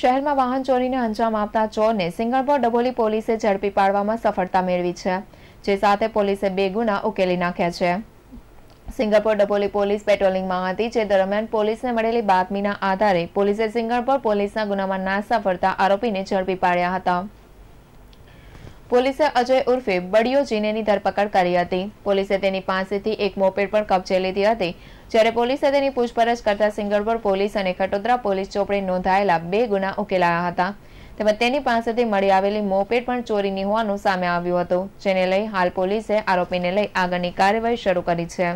શહેરમાં વાહન ચોરીને અંજામ આપતા ચોરને સિંગણપોર ડભોલી પોલીસે ઝડપી પાડવામાં સફળતા મેળવી છે જે સાથે પોલીસે બે ગુના ઉકેલી નાખ્યા છે સિંગાપોર ડબોલી પોલીસ પેટ્રોલિંગમાં હતી જે દરમિયાન પોલીસને મળેલી બાતમીના આધારે પોલીસે સિંગણપોર પોલીસના ગુનામાં ના સફળતા આરોપીને ઝડપી પાડ્યા હતા પોલીસે અજય ઉર્ફે બડિયો જીનેની ધરપકડ કરી હતી પોલીસે તેની પાસેથી એક મોપેડ પણ કબજે લીધી હતી જ્યારે પોલીસે તેની પૂછપરછ કરતા સિંગરપુર પોલીસ અને ખટોદરા પોલીસ ચોપડે નોંધાયેલા બે ગુના ઉકેલાયા હતા તેમજ તેની પાસેથી મળી આવેલી મોપેડ પણ ચોરીની હોવાનું સામે આવ્યું હતું જેને લઈ હાલ પોલીસે આરોપીને લઈ આગળની કાર્યવાહી શરૂ કરી છે